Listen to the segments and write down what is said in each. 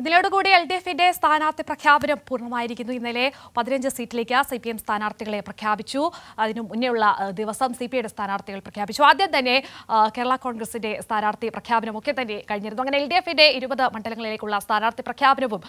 ഇതിനോടുകൂടി L D എഫിന്റെ സ്ഥാനാർത്ഥി പ്രഖ്യാപനം പൂർണ്ണമായിരിക്കുന്നു ഇന്നലെ പതിനഞ്ച് സീറ്റിലേക്ക് സി പി എം സ്ഥാനാർത്ഥികളെ പ്രഖ്യാപിച്ചു അതിനു മുന്നേയുള്ള ദിവസം സി പി ഐയുടെ സ്ഥാനാർത്ഥികൾ പ്രഖ്യാപിച്ചു ആദ്യം തന്നെ കേരള കോൺഗ്രസിന്റെ സ്ഥാനാർത്ഥി പ്രഖ്യാപനമൊക്കെ തന്നെ കഴിഞ്ഞിരുന്നു അങ്ങനെ എൽ ഡി എഫിന്റെ ഇരുപത് മണ്ഡലങ്ങളിലേക്കുള്ള സ്ഥാനാർത്ഥി പ്രഖ്യാപനവും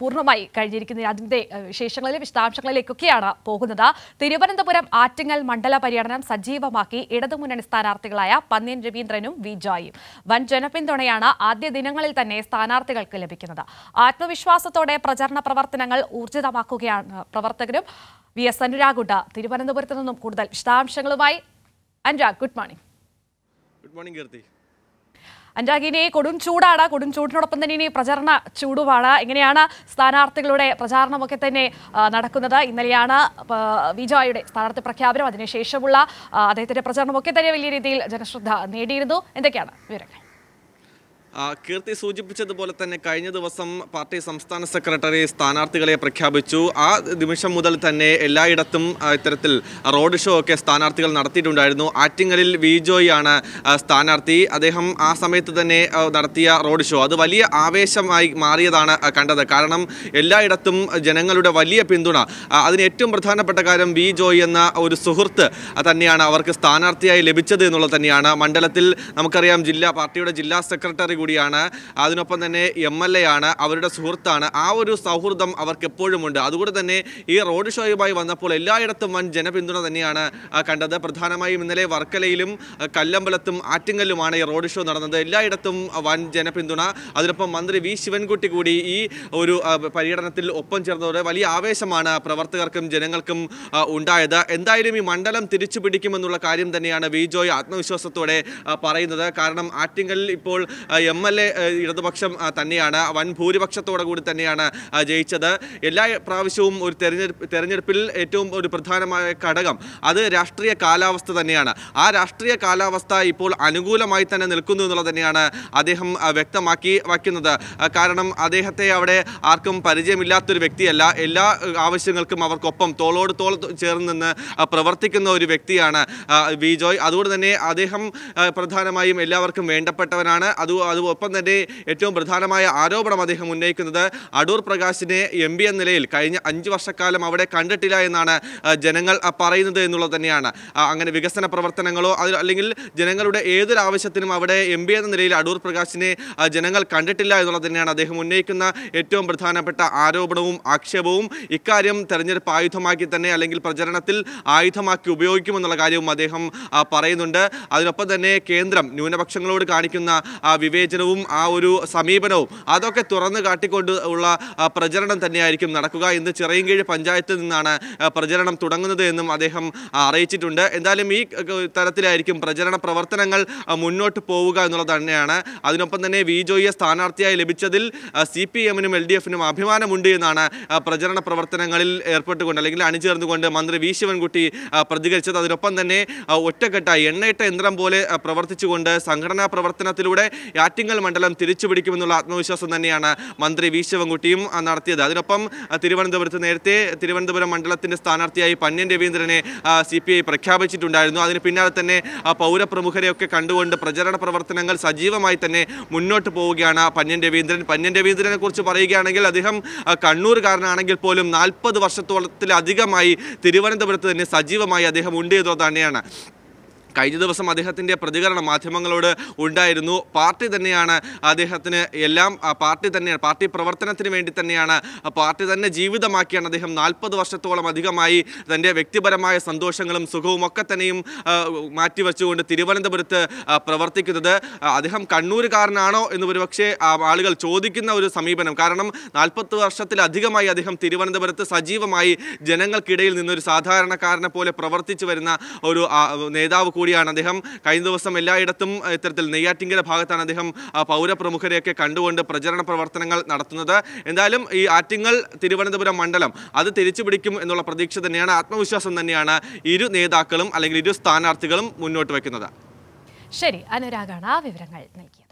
പൂർണ്ണമായി കഴിഞ്ഞിരിക്കുന്നു അതിന്റെ വിശേഷങ്ങളിലും വിശദാംശങ്ങളിലേക്കൊക്കെയാണ് പോകുന്നത് തിരുവനന്തപുരം ആറ്റിങ്ങൽ മണ്ഡല പര്യടനം സജീവമാക്കി ഇടതുമുന്നണി സ്ഥാനാർത്ഥികളായ പന്നിയൻ രവീന്ദ്രനും വി ജോയും വൻ ജനപിന്തുണയാണ് ആദ്യ ദിനങ്ങളിൽ തന്നെ സ്ഥാനാർത്ഥികൾക്ക് ലഭിക്കുന്നത് ആത്മവിശ്വാസത്തോടെ പ്രചരണ പ്രവർത്തനങ്ങൾ ഊർജിതമാക്കുകയാണ് പ്രവർത്തകരും വി എസ് അനുരാഗുഡ തിരുവനന്തപുരത്ത് നിന്നും കൂടുതൽ വിശദാംശങ്ങളുമായി Anurag good morning good morning Keerthi ഇനി കൊടും ചൂടാണ് കൊടും ചൂടിനോടൊപ്പം തന്നെ ഇനി പ്രചരണ ചൂടുമാണ് എങ്ങനെയാണ് സ്ഥാനാർത്ഥികളുടെ പ്രചാരണമൊക്കെ തന്നെ നടക്കുന്നത് ഇന്നലെയാണ് വിജോയുടെ സ്ഥാനാർത്ഥി പ്രഖ്യാപനം അതിനുശേഷമുള്ള അദ്ദേഹത്തിന്റെ പ്രചരണമൊക്കെ തന്നെ വലിയ രീതിയിൽ ജനശ്രദ്ധ നേടിയിരുന്നു എന്തൊക്കെയാണ് വിവരങ്ങൾ കീർത്തി സൂചിപ്പിച്ചതുപോലെ തന്നെ കഴിഞ്ഞ ദിവസം പാർട്ടി സംസ്ഥാന സെക്രട്ടറി സ്ഥാനാർത്ഥികളെ പ്രഖ്യാപിച്ചു ആ നിമിഷം മുതൽ തന്നെ എല്ലായിടത്തും ഇത്തരത്തിൽ റോഡ് ഷോ ഒക്കെ സ്ഥാനാർത്ഥികൾ നടത്തിയിട്ടുണ്ടായിരുന്നു ആറ്റിങ്ങലിൽ ആണ് സ്ഥാനാർത്ഥി അദ്ദേഹം ആ സമയത്ത് തന്നെ നടത്തിയ റോഡ് ഷോ അത് വലിയ ആവേശമായി മാറിയതാണ് കണ്ടത് കാരണം എല്ലായിടത്തും ജനങ്ങളുടെ വലിയ പിന്തുണ അതിന് ഏറ്റവും പ്രധാനപ്പെട്ട കാര്യം വി ജോയ് എന്ന ഒരു സുഹൃത്ത് തന്നെയാണ് അവർക്ക് സ്ഥാനാർത്ഥിയായി ലഭിച്ചത് എന്നുള്ളത് തന്നെയാണ് മണ്ഡലത്തിൽ നമുക്കറിയാം ജില്ലാ പാർട്ടിയുടെ ജില്ലാ സെക്രട്ടറി കൂടിയാണ് അതിനൊപ്പം തന്നെ എം എൽ എ ആണ് അവരുടെ സുഹൃത്താണ് ആ ഒരു സൗഹൃദം അവർക്ക് എപ്പോഴും ഉണ്ട് അതുകൊണ്ട് തന്നെ ഈ റോഡ് ഷോയുമായി വന്നപ്പോൾ എല്ലായിടത്തും വൻ ജനപിന്തുണ തന്നെയാണ് കണ്ടത് പ്രധാനമായും ഇന്നലെ വർക്കലയിലും കല്ലമ്പലത്തും ആറ്റിങ്ങലിലുമാണ് ഈ റോഡ് ഷോ നടന്നത് എല്ലായിടത്തും വൻ ജനപിന്തുണ അതിനൊപ്പം മന്ത്രി വി ശിവൻകുട്ടി കൂടി ഈ ഒരു പര്യടനത്തിൽ ഒപ്പം ചേർന്നതോടെ വലിയ ആവേശമാണ് പ്രവർത്തകർക്കും ജനങ്ങൾക്കും ഉണ്ടായത് എന്തായാലും ഈ മണ്ഡലം തിരിച്ചു പിടിക്കുമെന്നുള്ള കാര്യം തന്നെയാണ് വി ജോയ് ആത്മവിശ്വാസത്തോടെ പറയുന്നത് കാരണം ആറ്റിങ്ങലിൽ ഇപ്പോൾ എം എം എൽ എ ഇടതുപക്ഷം തന്നെയാണ് വൻ ഭൂരിപക്ഷത്തോടെ കൂടി തന്നെയാണ് ജയിച്ചത് എല്ലാ പ്രാവശ്യവും ഒരു തെരഞ്ഞെടുപ്പ് തെരഞ്ഞെടുപ്പിൽ ഏറ്റവും ഒരു പ്രധാനമായ ഘടകം അത് രാഷ്ട്രീയ കാലാവസ്ഥ തന്നെയാണ് ആ രാഷ്ട്രീയ കാലാവസ്ഥ ഇപ്പോൾ അനുകൂലമായി തന്നെ നിൽക്കുന്നു എന്നുള്ളത് തന്നെയാണ് അദ്ദേഹം വ്യക്തമാക്കി വയ്ക്കുന്നത് കാരണം അദ്ദേഹത്തെ അവിടെ ആർക്കും പരിചയമില്ലാത്തൊരു വ്യക്തിയല്ല എല്ലാ ആവശ്യങ്ങൾക്കും അവർക്കൊപ്പം തോളോട് തോൾ ചേർന്ന് നിന്ന് പ്രവർത്തിക്കുന്ന ഒരു വ്യക്തിയാണ് വി ജോയ് അതുകൊണ്ട് തന്നെ അദ്ദേഹം പ്രധാനമായും എല്ലാവർക്കും വേണ്ടപ്പെട്ടവനാണ് അത് അതുപോലെ തന്നെ ഏറ്റവും പ്രധാനമായ ആരോപണം അദ്ദേഹം ഉന്നയിക്കുന്നത് അടൂർ പ്രകാശിനെ എം പി എന്ന നിലയിൽ കഴിഞ്ഞ അഞ്ച് വർഷക്കാലം അവിടെ കണ്ടിട്ടില്ല എന്നാണ് ജനങ്ങൾ പറയുന്നത് എന്നുള്ളത് തന്നെയാണ് അങ്ങനെ വികസന പ്രവർത്തനങ്ങളോ അതിൽ അല്ലെങ്കിൽ ജനങ്ങളുടെ ഏതൊരു അവിടെ എം പി എന്ന നിലയിൽ അടൂർ പ്രകാശിനെ ജനങ്ങൾ കണ്ടിട്ടില്ല എന്നുള്ളത് തന്നെയാണ് അദ്ദേഹം ഉന്നയിക്കുന്ന ഏറ്റവും പ്രധാനപ്പെട്ട ആരോപണവും ആക്ഷേപവും ഇക്കാര്യം തെരഞ്ഞെടുപ്പ് ആയുധമാക്കി തന്നെ അല്ലെങ്കിൽ പ്രചരണത്തിൽ ആയുധമാക്കി ഉപയോഗിക്കുമെന്നുള്ള കാര്യവും അദ്ദേഹം പറയുന്നുണ്ട് അതിനൊപ്പം തന്നെ കേന്ദ്രം ന്യൂനപക്ഷങ്ങളോട് കാണിക്കുന്ന വിവേ വിവേചനവും ആ ഒരു സമീപനവും അതൊക്കെ തുറന്നു കാട്ടിക്കൊണ്ട് ഉള്ള പ്രചരണം തന്നെയായിരിക്കും നടക്കുക ഇന്ന് ചിറയൻകീഴ് പഞ്ചായത്തിൽ നിന്നാണ് പ്രചരണം തുടങ്ങുന്നത് എന്നും അദ്ദേഹം അറിയിച്ചിട്ടുണ്ട് എന്തായാലും ഈ തരത്തിലായിരിക്കും പ്രചരണ പ്രവർത്തനങ്ങൾ മുന്നോട്ട് പോവുക എന്നുള്ളത് തന്നെയാണ് അതിനൊപ്പം തന്നെ വി ജോയിയെ സ്ഥാനാർത്ഥിയായി ലഭിച്ചതിൽ സി പി എമ്മിനും എൽ ഡി എഫിനും അഭിമാനമുണ്ട് എന്നാണ് പ്രചരണ പ്രവർത്തനങ്ങളിൽ ഏർപ്പെട്ടുകൊണ്ട് അല്ലെങ്കിൽ അണിചേർന്നുകൊണ്ട് മന്ത്രി വി ശിവൻകുട്ടി പ്രതികരിച്ചത് അതിനൊപ്പം തന്നെ ഒറ്റക്കെട്ടായി എണ്ണയിട്ട യന്ത്രം പോലെ പ്രവർത്തിച്ചുകൊണ്ട് സംഘടനാ പ്രവർത്തനത്തിലൂടെ ആറ്റിങ്ങൽ മണ്ഡലം തിരിച്ചുപിടിക്കുമെന്നുള്ള ആത്മവിശ്വാസം തന്നെയാണ് മന്ത്രി വി ശിവൻകുട്ടിയും നടത്തിയത് അതിനൊപ്പം തിരുവനന്തപുരത്ത് നേരത്തെ തിരുവനന്തപുരം മണ്ഡലത്തിൻ്റെ സ്ഥാനാർത്ഥിയായി പന്നൻ രവീന്ദ്രനെ സി പി ഐ പ്രഖ്യാപിച്ചിട്ടുണ്ടായിരുന്നു അതിന് പിന്നാലെ തന്നെ പൗരപ്രമുഖരെയൊക്കെ കണ്ടുകൊണ്ട് പ്രചരണ പ്രവർത്തനങ്ങൾ സജീവമായി തന്നെ മുന്നോട്ട് പോവുകയാണ് പന്നൻ രവീന്ദ്രൻ പന്നൻ രവീന്ദ്രനെ കുറിച്ച് പറയുകയാണെങ്കിൽ അദ്ദേഹം കണ്ണൂർകാരനാണെങ്കിൽ പോലും നാൽപ്പത് വർഷത്തോളത്തിലധികമായി തിരുവനന്തപുരത്ത് തന്നെ സജീവമായി അദ്ദേഹം ഉണ്ട് എന്നുള്ളത് തന്നെയാണ് കഴിഞ്ഞ ദിവസം അദ്ദേഹത്തിൻ്റെ പ്രതികരണം മാധ്യമങ്ങളോട് ഉണ്ടായിരുന്നു പാർട്ടി തന്നെയാണ് അദ്ദേഹത്തിന് എല്ലാം പാർട്ടി തന്നെയാണ് പാർട്ടി പ്രവർത്തനത്തിന് വേണ്ടി തന്നെയാണ് പാർട്ടി തന്നെ ജീവിതമാക്കിയാണ് അദ്ദേഹം നാൽപ്പത് വർഷത്തോളം അധികമായി തൻ്റെ വ്യക്തിപരമായ സന്തോഷങ്ങളും സുഖവും ഒക്കെ തന്നെയും മാറ്റിവെച്ചുകൊണ്ട് തിരുവനന്തപുരത്ത് പ്രവർത്തിക്കുന്നത് അദ്ദേഹം കണ്ണൂരുകാരനാണോ എന്ന് ഒരുപക്ഷെ ആളുകൾ ചോദിക്കുന്ന ഒരു സമീപനം കാരണം നാൽപ്പത് വർഷത്തിലധികമായി അദ്ദേഹം തിരുവനന്തപുരത്ത് സജീവമായി ജനങ്ങൾക്കിടയിൽ നിന്നൊരു സാധാരണക്കാരനെ പോലെ പ്രവർത്തിച്ചു വരുന്ന ഒരു നേതാവ് കൂടി കൂടിയാണ് അദ്ദേഹം കഴിഞ്ഞ ദിവസം എല്ലായിടത്തും ഇത്തരത്തിൽ നെയ്യാറ്റിങ്കര ഭാഗത്താണ് അദ്ദേഹം പൗരപ്രമുഖരെയൊക്കെ കണ്ടുകൊണ്ട് പ്രചരണ പ്രവർത്തനങ്ങൾ നടത്തുന്നത് എന്തായാലും ഈ ആറ്റിങ്ങൽ തിരുവനന്തപുരം മണ്ഡലം അത് തിരിച്ചു പിടിക്കും എന്നുള്ള പ്രതീക്ഷ തന്നെയാണ് ആത്മവിശ്വാസം തന്നെയാണ് ഇരു നേതാക്കളും അല്ലെങ്കിൽ ഇരു സ്ഥാനാർത്ഥികളും മുന്നോട്ട് വയ്ക്കുന്നത് ശരി അനുരാഗാണ് ആ വിവരങ്ങൾ നൽകിയത്